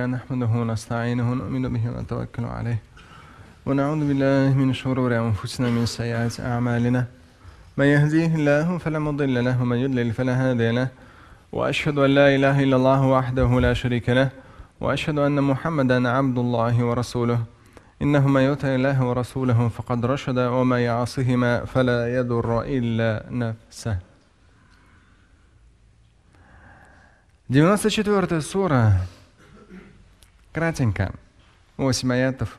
بالله نحمده ونستعينه ونؤمن به ونتوكل عليه ونعوذ بالله من شرور أنفسنا من سيئات أعمالنا من يهديه الله فلا مضل له ومن يضلل فلا هادي له وأشهد أن لا إله إلا الله وحده لا شريك له وأشهد أن محمدا عبد الله ورسوله إنه من يطع الله ورسوله فقد رشد وما يعصهما فلا يضر إلا نفسه 94 сура Кратенько. 8 аятов.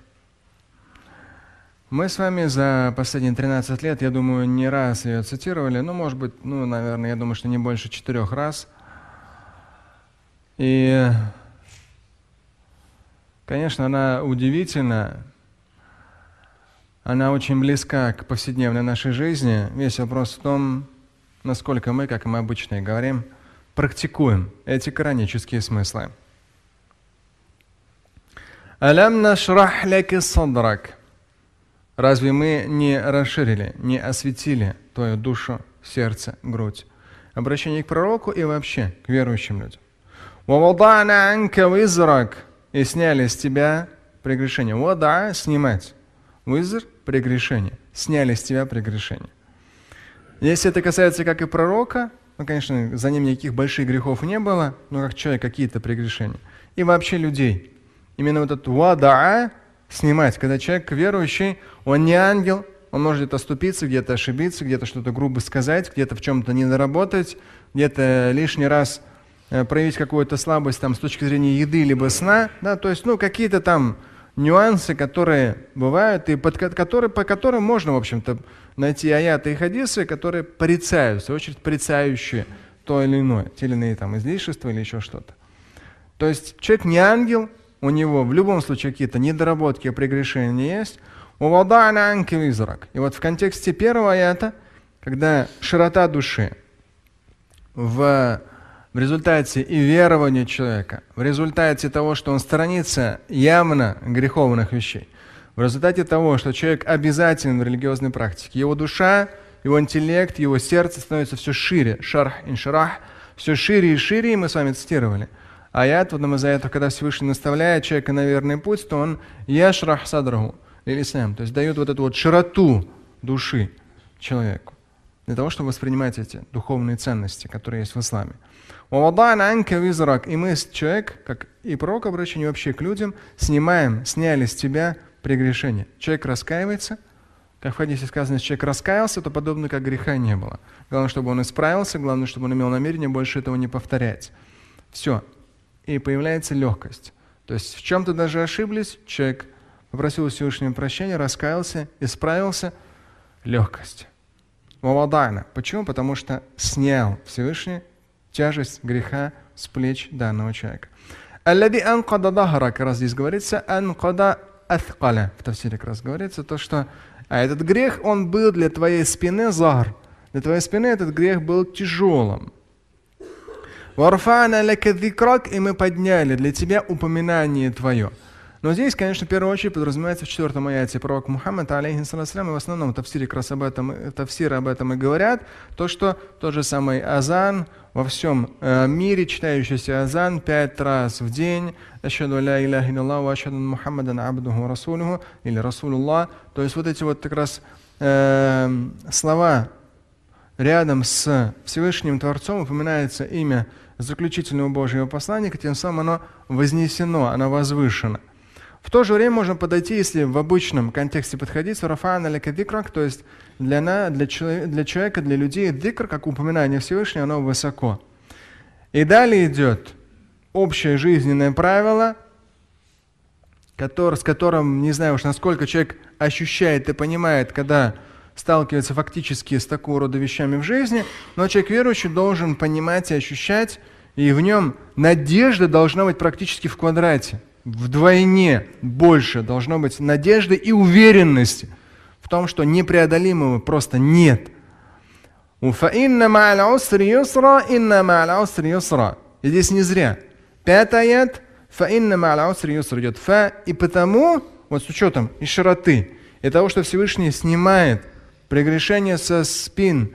Мы с вами за последние 13 лет, я думаю, не раз ее цитировали, ну, может быть, ну, наверное, я думаю, что не больше четырех раз. И, конечно, она удивительна, она очень близка к повседневной нашей жизни. Весь вопрос в том, насколько мы, как мы обычно и говорим, практикуем эти коранические смыслы. «Алям нашрах ляки садрак». Разве мы не расширили, не осветили твою душу, сердце, грудь? Обращение к пророку и вообще к верующим людям. «Вавадана анка визрак» и сняли с тебя прегрешение. «Вада» — снимать. «Визр» — прегрешение. Сняли с тебя прегрешение. Если это касается как и пророка, ну, конечно, за ним никаких больших грехов не было, но как человек какие-то прегрешения. И вообще людей, именно вот этот вадаа снимать, когда человек верующий, он не ангел, он может оступиться, где-то ошибиться, где-то что-то грубо сказать, где-то в чем-то не наработать, где-то лишний раз э, проявить какую-то слабость там, с точки зрения еды либо сна. Да? То есть ну, какие-то там нюансы, которые бывают, и под, которые, по которым можно, в общем-то, найти аяты и хадисы, которые порицаются, в очередь, порицающие то или иное, те или иные там, излишества или еще что-то. То есть человек не ангел, у него в любом случае какие-то недоработки, прегрешения есть. У И вот в контексте первого это, когда широта души в, в результате и верования человека, в результате того, что он сторонится явно греховных вещей, в результате того, что человек обязателен в религиозной практике, его душа, его интеллект, его сердце становится все шире, шарх иншарах, все шире и шире, и мы с вами цитировали – аят, вот Намазаят, когда Всевышний наставляет человека на верный путь, то он яшрах садраху, или сам, то есть дает вот эту вот широту души человеку для того, чтобы воспринимать эти духовные ценности, которые есть в исламе. И мы, человек, как и пророк обращение вообще к людям, снимаем, сняли с тебя прегрешение. Человек раскаивается, как в хадисе сказано, если человек раскаялся, то подобно как греха не было. Главное, чтобы он исправился, главное, чтобы он имел намерение больше этого не повторять. Все, и появляется легкость. То есть в чем-то даже ошиблись, человек попросил Всевышнего прощения, раскаялся, исправился, легкость. Мавадайна. Почему? Потому что снял Всевышний тяжесть греха с плеч данного человека. Аллади анкада дахара, как раз здесь говорится, анкада аткаля. В тавсире как раз говорится то, что а этот грех, он был для твоей спины зар. Для твоей спины этот грех был тяжелым. Варфана лекадикрак, и мы подняли для тебя упоминание твое. Но здесь, конечно, в первую очередь подразумевается в четвертом аяте пророк Мухаммад, алейхиссалам, и в основном тавсире как раз об этом, э, тавсиры об этом и говорят, то, что тот же самый азан, во всем э, мире читающийся азан пять раз в день, «Ашаду ля иляхи лиллаху, ашаду Мухаммадан абдуху расулюху» или «Расулуллах». То есть вот эти вот как раз э, слова рядом с Всевышним Творцом упоминается имя заключительного Божьего посланника, тем самым оно вознесено, оно возвышено. В то же время можно подойти, если в обычном контексте подходить, с Рафаан или дикрак, то есть для, на, для, для человека, для людей дикр, как упоминание Всевышнего, оно высоко. И далее идет общее жизненное правило, который, с которым, не знаю уж, насколько человек ощущает и понимает, когда сталкивается фактически с такого рода вещами в жизни, но человек верующий должен понимать и ощущать, и в нем надежда должна быть практически в квадрате. Вдвойне больше должно быть надежды и уверенности в том, что непреодолимого просто нет. И здесь не зря. Пятый аят. Фаинна идет фа. И потому, вот с учетом и широты, и того, что Всевышний снимает прегрешения со спин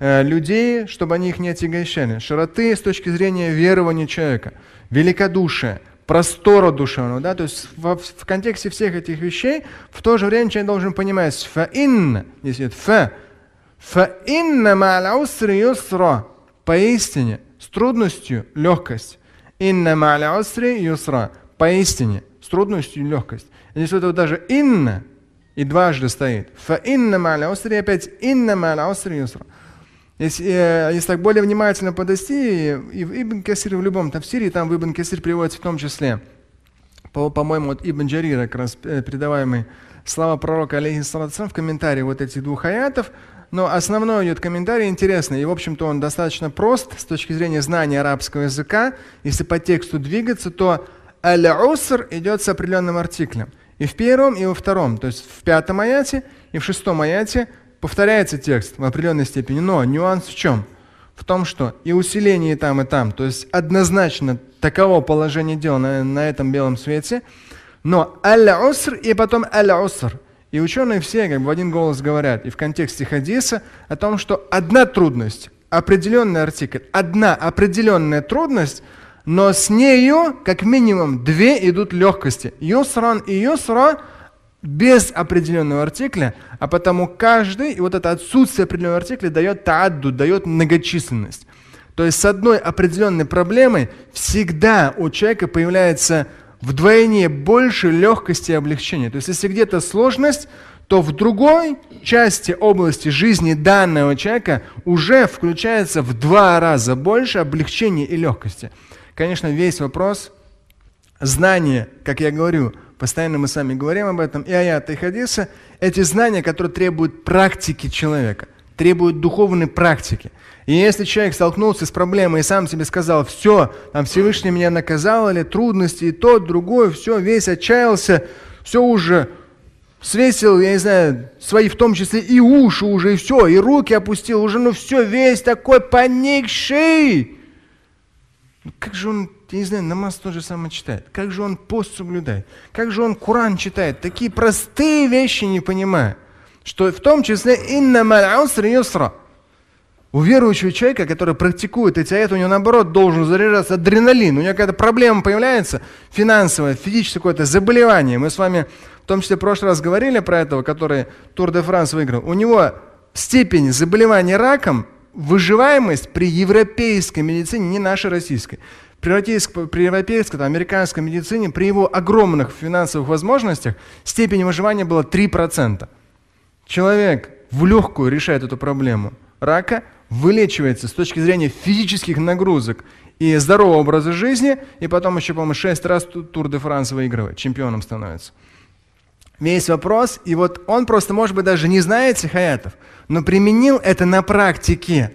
э, людей, чтобы они их не отягощали, широты с точки зрения верования человека, великодушия, простора душевного, да, то есть в, в контексте всех этих вещей в то же время человек должен понимать фаинна, здесь нет фа, инна маляусри юсра, поистине, с трудностью легкость, инна маляусри юсра, поистине, с трудностью легкость. Здесь вот, вот даже инна и дважды стоит. Фа инна маля усри, опять инна маля усри юсра. Если, э, если так более внимательно подойти, и в Ибн Касир в любом тафсире, там в Ибн Касир приводится в том числе, по-моему, по от Ибн Джарира, как раз э, передаваемый слова пророка, алейхиссалатусам, в комментарии вот этих двух аятов, но основной идет комментарий интересный, и, в общем-то, он достаточно прост с точки зрения знания арабского языка. Если по тексту двигаться, то аля уср идет с определенным артиклем – и в первом, и во втором, то есть в пятом аяте и в шестом аяте повторяется текст в определенной степени, но нюанс в чем? В том, что и усиление и там, и там, то есть однозначно таково положение дел на, на этом белом свете, но аль-уср и потом аль-уср. И ученые все как бы в один голос говорят, и в контексте хадиса, о том, что одна трудность, определенный артикль, одна определенная трудность – но с нею как минимум две идут легкости. Юсран и юсра без определенного артикля, а потому каждый, и вот это отсутствие определенного артикля дает таадду, дает многочисленность. То есть с одной определенной проблемой всегда у человека появляется вдвойне больше легкости и облегчения. То есть если где-то сложность, то в другой части области жизни данного человека уже включается в два раза больше облегчения и легкости. Конечно, весь вопрос знания, как я говорю, постоянно мы с вами говорим об этом, и аяты, и хадисы, эти знания, которые требуют практики человека, требуют духовной практики. И если человек столкнулся с проблемой и сам себе сказал, все, там Всевышний меня наказал, или трудности, и то, другое, все, весь отчаялся, все уже свесил, я не знаю, свои в том числе и уши уже, и все, и руки опустил уже, ну все, весь такой поникший. Как же он, я не знаю, намаз тоже самое читает? Как же он пост соблюдает? Как же он Коран читает? Такие простые вещи не понимая, что в том числе юсра. У верующего человека, который практикует эти аяты, у него наоборот должен заряжаться адреналин. У него какая-то проблема появляется, финансовая, физическое какое-то заболевание. Мы с вами в том числе в прошлый раз говорили про этого, который Тур де Франс выиграл. У него степень заболевания раком выживаемость при европейской медицине, не нашей российской, при европейской, при европейской там, американской медицине, при его огромных финансовых возможностях, степень выживания была 3%. Человек в легкую решает эту проблему рака, вылечивается с точки зрения физических нагрузок и здорового образа жизни, и потом еще, по-моему, 6 раз Тур де Франс выигрывает, чемпионом становится. У меня есть вопрос, и вот он просто, может быть, даже не знает этих но применил это на практике.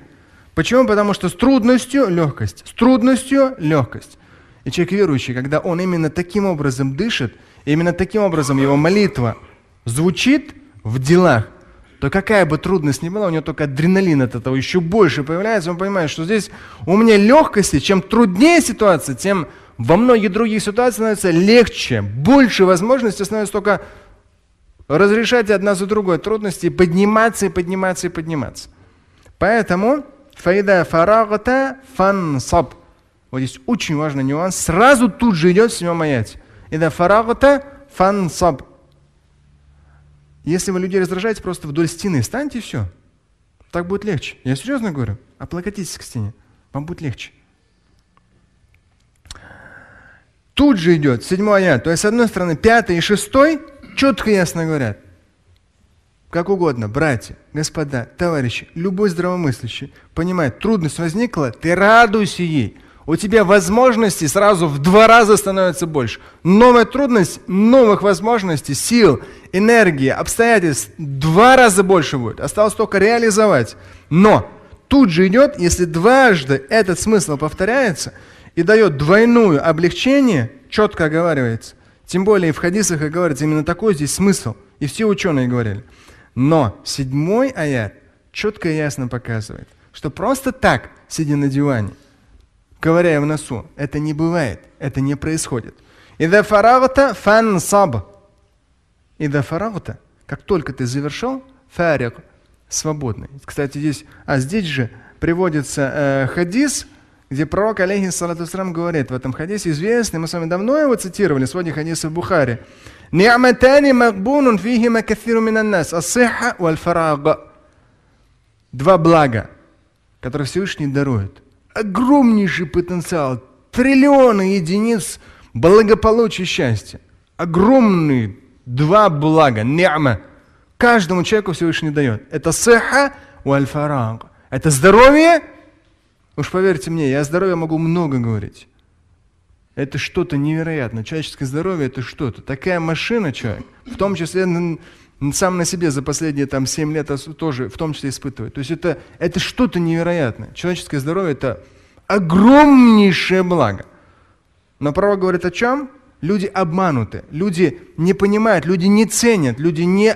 Почему? Потому что с трудностью – легкость, с трудностью – легкость. И человек верующий, когда он именно таким образом дышит, именно таким образом его молитва звучит в делах, то какая бы трудность ни была, у него только адреналин от этого еще больше появляется. Он понимает, что здесь у меня легкости, чем труднее ситуация, тем во многих других ситуациях становится легче, больше возможностей становится только разрешать одна за другой трудности, подниматься и подниматься и подниматься. Поэтому фаида фарагата фансаб. Вот здесь очень важный нюанс. Сразу тут же идет седьмой седьмом аяте. Ида фарагата фансаб. Если вы людей раздражаете, просто вдоль стены встаньте и все. Так будет легче. Я серьезно говорю. Облокотитесь к стене. Вам будет легче. Тут же идет седьмой аят. То есть, с одной стороны, пятый и шестой – четко ясно говорят, как угодно, братья, господа, товарищи, любой здравомыслящий понимает, трудность возникла, ты радуйся ей. У тебя возможности сразу в два раза становятся больше. Новая трудность, новых возможностей, сил, энергии, обстоятельств два раза больше будет. Осталось только реализовать. Но тут же идет, если дважды этот смысл повторяется и дает двойную облегчение, четко оговаривается, тем более в хадисах, как говорится, именно такой здесь смысл. И все ученые говорили. Но седьмой аят четко и ясно показывает, что просто так, сидя на диване, ковыряя в носу, это не бывает, это не происходит. «Ида фарагта фан саб». «Ида фарагта» — как только ты завершил, фарик — свободный. Кстати, здесь, а здесь же приводится э, хадис — где пророк, алейхиссалату срам, говорит в этом хадисе, известный, мы с вами давно его цитировали, сегодня хадис в Бухаре. «Ниаматани макбунун фихима кафиру минаннас, асиха валь фарага». Два блага, которые Всевышний дарует. Огромнейший потенциал, триллионы единиц благополучия и счастья. Огромные два блага, ниама. Каждому человеку Всевышний дает. Это сеха у аль Это здоровье Уж поверьте мне, я о здоровье могу много говорить. Это что-то невероятное. Человеческое здоровье – это что-то. Такая машина, человек, в том числе сам на себе за последние там, 7 лет тоже в том числе испытывает. То есть это, это что-то невероятное. Человеческое здоровье – это огромнейшее благо. Но пророк говорит о чем? Люди обмануты, люди не понимают, люди не ценят, люди не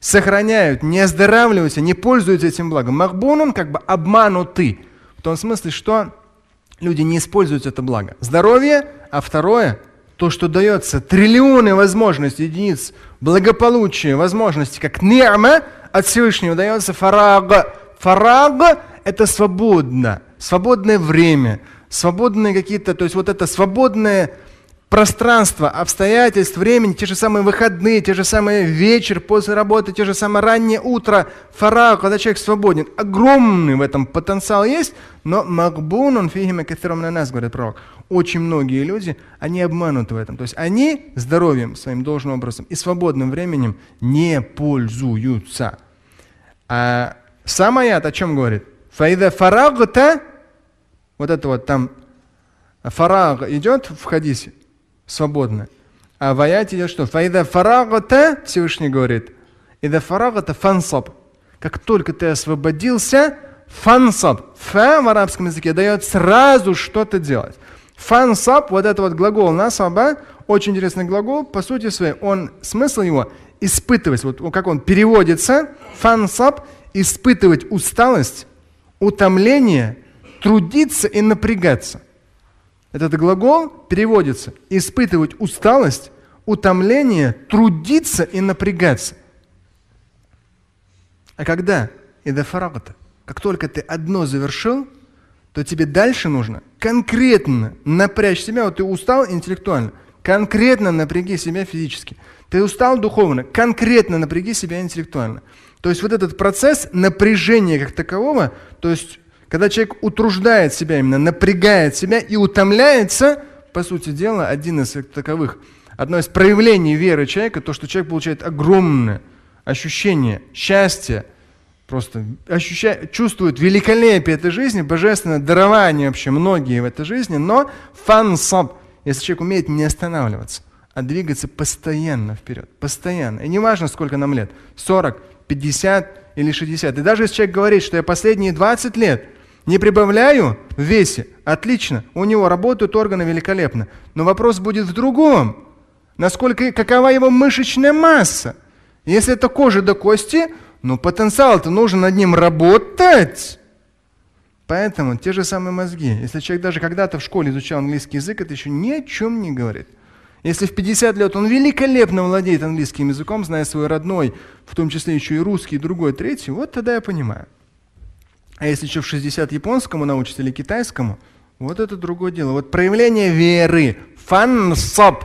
сохраняют, не оздоравливаются, не пользуются этим благом. Махбон, он как бы обманутый. В том смысле, что люди не используют это благо. Здоровье, а второе то, что дается триллионы возможностей, единиц, благополучия, возможности, как нирма от Всевышнего дается фарага. Фарага – это свободно, свободное время, свободные какие-то, то есть вот это свободное пространство, обстоятельств, времени, те же самые выходные, те же самые вечер после работы, те же самые раннее утро, фара, когда человек свободен. Огромный в этом потенциал есть, но макбун, он фигима кафиром на нас, говорит пророк. Очень многие люди, они обмануты в этом. То есть они здоровьем своим должным образом и свободным временем не пользуются. А сам аят о чем говорит? Файда фарагта, вот это вот там фараг идет в хадисе, свободны. А в аяте идет что? Фаида фарагата, Всевышний говорит, И да фарагата фансаб. Как только ты освободился, фансаб. Фа в арабском языке дает сразу что-то делать. Фансаб, вот это вот глагол насаба, очень интересный глагол, по сути своей, он, смысл его – испытывать, вот как он переводится, фансаб – испытывать усталость, утомление, трудиться и напрягаться. Этот глагол переводится «испытывать усталость», «утомление», «трудиться» и «напрягаться». А когда? И до фарагата. Как только ты одно завершил, то тебе дальше нужно конкретно напрячь себя. Вот ты устал интеллектуально, конкретно напряги себя физически. Ты устал духовно, конкретно напряги себя интеллектуально. То есть вот этот процесс напряжения как такового, то есть когда человек утруждает себя, именно напрягает себя и утомляется, по сути дела, один из таковых, одно из проявлений веры человека, то, что человек получает огромное ощущение счастья, просто ощущает, чувствует великолепие этой жизни, божественное дарование вообще многие в этой жизни, но фансаб, если человек умеет не останавливаться, а двигаться постоянно вперед, постоянно. И не важно, сколько нам лет, 40, 50 или 60. И даже если человек говорит, что я последние 20 лет – не прибавляю в весе? Отлично. У него работают органы великолепно. Но вопрос будет в другом. Насколько, какова его мышечная масса? Если это кожа до кости, ну потенциал-то нужен над ним работать. Поэтому те же самые мозги. Если человек даже когда-то в школе изучал английский язык, это еще ни о чем не говорит. Если в 50 лет он великолепно владеет английским языком, зная свой родной, в том числе еще и русский, другой, третий, вот тогда я понимаю. А если еще в 60 японскому научится или китайскому, вот это другое дело. Вот проявление веры, фансап,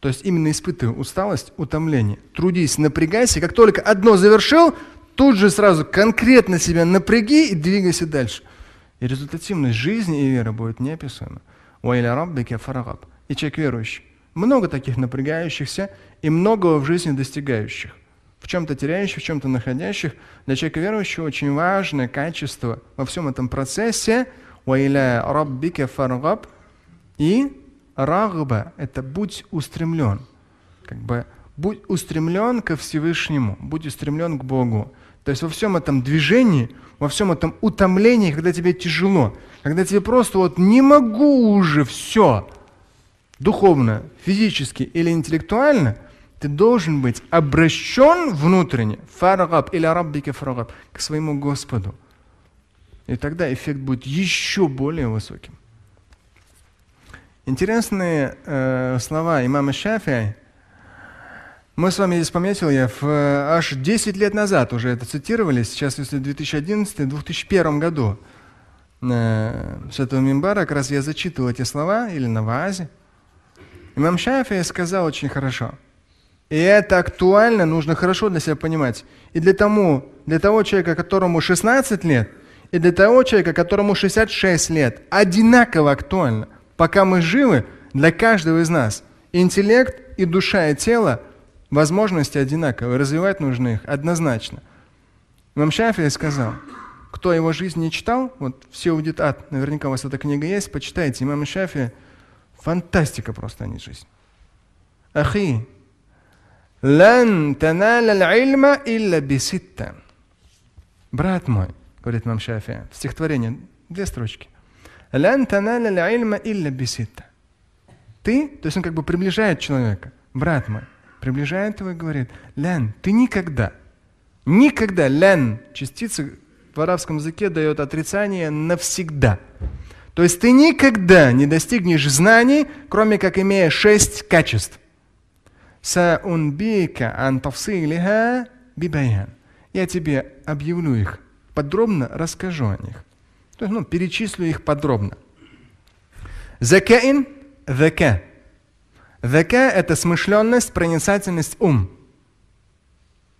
то есть именно испытывай усталость, утомление. Трудись, напрягайся. Как только одно завершил, тут же сразу конкретно себя напряги и двигайся дальше. И результативность жизни и веры будет неописуема. И человек верующий. Много таких напрягающихся и многого в жизни достигающих в чем-то теряющих, в чем-то находящих. Для человека верующего очень важное качество во всем этом процессе «Ваиля раббике фаргаб» и «рагба» — это «будь устремлен». Как бы «будь устремлен ко Всевышнему», «будь устремлен к Богу». То есть во всем этом движении, во всем этом утомлении, когда тебе тяжело, когда тебе просто вот «не могу уже все», духовно, физически или интеллектуально — ты должен быть обращен внутренне, фарагаб или араббике фарагаб, к своему Господу. И тогда эффект будет еще более высоким. Интересные э, слова имама Шафия. Мы с вами здесь, пометил я, в, аж 10 лет назад уже это цитировали, сейчас если в 2011-2001 году э, этого Мимбара, как раз я зачитывал эти слова, или на вазе Имам Шафия сказал очень хорошо – и это актуально, нужно хорошо для себя понимать. И для, тому, для того человека, которому 16 лет, и для того человека, которому 66 лет, одинаково актуально. Пока мы живы, для каждого из нас интеллект и душа и тело возможности одинаковые, развивать нужно их однозначно. Имам Шафия сказал, кто его жизнь не читал, вот все уйдет ад, наверняка у вас эта книга есть, почитайте. Имам Шафия, фантастика просто, а не жизнь. Ахи, Лен таналя ильма илля Брат мой, говорит нам Шафия, в стихотворении две строчки. Лен таналя ильма илля биситта». Ты, то есть он как бы приближает человека, брат мой, приближает его и говорит, Лен, ты никогда, никогда, Лен, частица в арабском языке дает отрицание навсегда. То есть ты никогда не достигнешь знаний, кроме как имея шесть качеств. Саунбика антавсилиха бибаян. Я тебе объявлю их, подробно расскажу о них. То есть, ну, перечислю их подробно. Закаин – зака. Зака – это смышленность, проницательность, ум.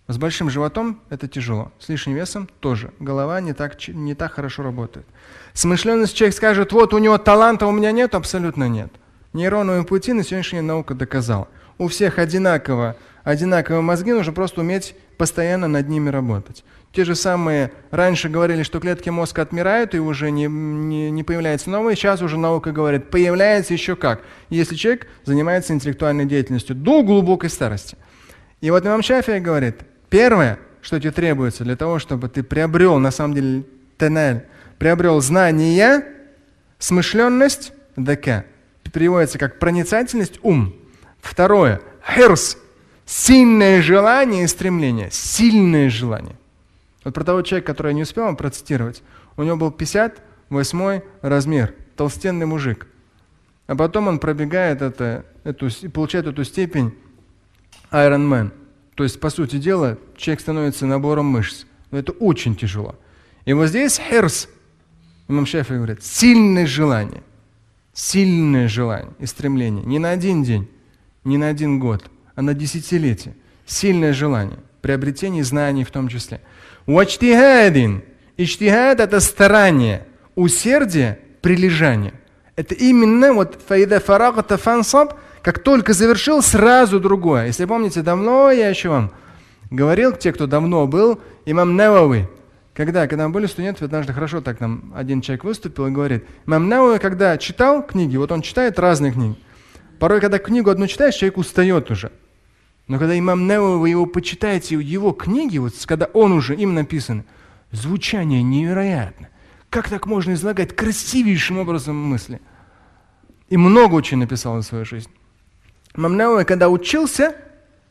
С большим животом это тяжело. С лишним весом тоже. Голова не так, не так хорошо работает. Смышленность человек скажет, вот у него таланта, а у меня нет, абсолютно нет. Нейронную пути на сегодняшняя наука доказала – у всех одинаково, одинаковые мозги, нужно просто уметь постоянно над ними работать. Те же самые, раньше говорили, что клетки мозга отмирают и уже не, не, не появляются новые, сейчас уже наука говорит, появляется еще как, если человек занимается интеллектуальной деятельностью до глубокой старости. И вот Имам Шафия говорит, первое, что тебе требуется для того, чтобы ты приобрел, на самом деле, тенель, приобрел знания, смышленность, ДК, переводится как проницательность, ум, Второе. Херс. Сильное желание и стремление. Сильное желание. Вот про того человека, который я не успел вам процитировать, у него был 58 размер, толстенный мужик. А потом он пробегает это, эту, получает эту степень Iron Man. То есть, по сути дела, человек становится набором мышц. Но это очень тяжело. И вот здесь херс, имам Шафи говорит, сильное желание. Сильное желание и стремление. Не на один день, не на один год, а на десятилетие. Сильное желание, приобретение знаний в том числе. Уачтихадин. Ичтихад – это старание, усердие – прилежание. Это именно вот фаида фарагата фансаб, как только завершил, сразу другое. Если помните, давно я еще вам говорил, те, кто давно был, имам Навави, когда, когда мы были студенты, однажды хорошо так нам один человек выступил и говорит, имам Навави, когда читал книги, вот он читает разные книги, Порой, когда книгу одну читаешь, человек устает уже. Но когда имам Нео, вы его почитаете, его книги, вот когда он уже им написан, звучание невероятно. Как так можно излагать красивейшим образом мысли? И много очень написал в своей жизни. Имам Нео, когда учился,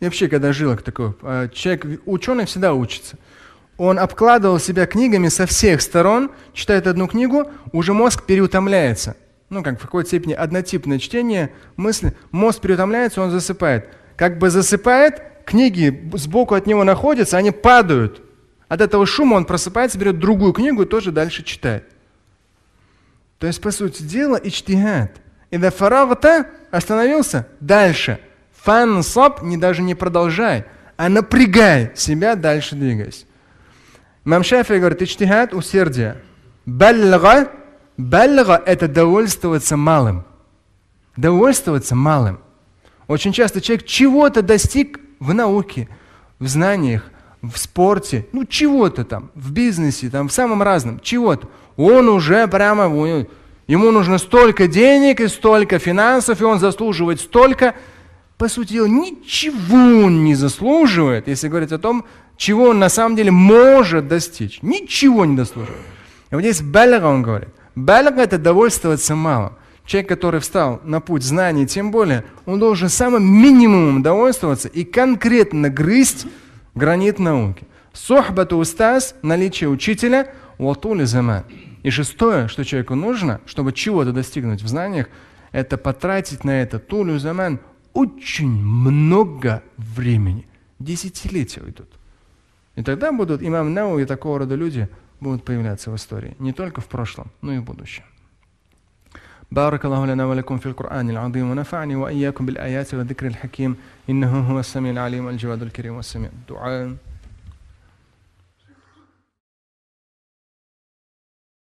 и вообще, когда жил такой, а, человек, ученый всегда учится. Он обкладывал себя книгами со всех сторон, читает одну книгу, уже мозг переутомляется ну, как в какой-то степени однотипное чтение мысли. Мозг переутомляется, он засыпает. Как бы засыпает, книги сбоку от него находятся, они падают. От этого шума он просыпается, берет другую книгу и тоже дальше читает. То есть, по сути дела, ичтигат. И до фарагата остановился дальше. Фан сап не даже не продолжай, а напрягай себя, дальше двигаясь. Мамшафи говорит, ичтигат – усердие. Баллага Баллига – это довольствоваться малым. Довольствоваться малым. Очень часто человек чего-то достиг в науке, в знаниях, в спорте, ну чего-то там, в бизнесе, там, в самом разном, чего-то. Он уже прямо, ему нужно столько денег и столько финансов, и он заслуживает столько. По сути дела, ничего он не заслуживает, если говорить о том, чего он на самом деле может достичь. Ничего не заслуживает. И вот здесь Беллера, он говорит – Балаг – это довольствоваться мало. Человек, который встал на путь знаний, тем более, он должен самым минимумом довольствоваться и конкретно грызть гранит науки. Сохбату устас наличие учителя, латули зама. И шестое, что человеку нужно, чтобы чего-то достигнуть в знаниях, это потратить на это тулю заман очень много времени. Десятилетия уйдут. И тогда будут имам Нау и такого рода люди – будут появляться в истории, не только в прошлом, но и в будущем. بارك الله لنا ولكم في القرآن العظيم ونفعني وإياكم بالآيات وذكر الحكيم إنه هو السميع العليم الجواد الكريم والسميع الدعاء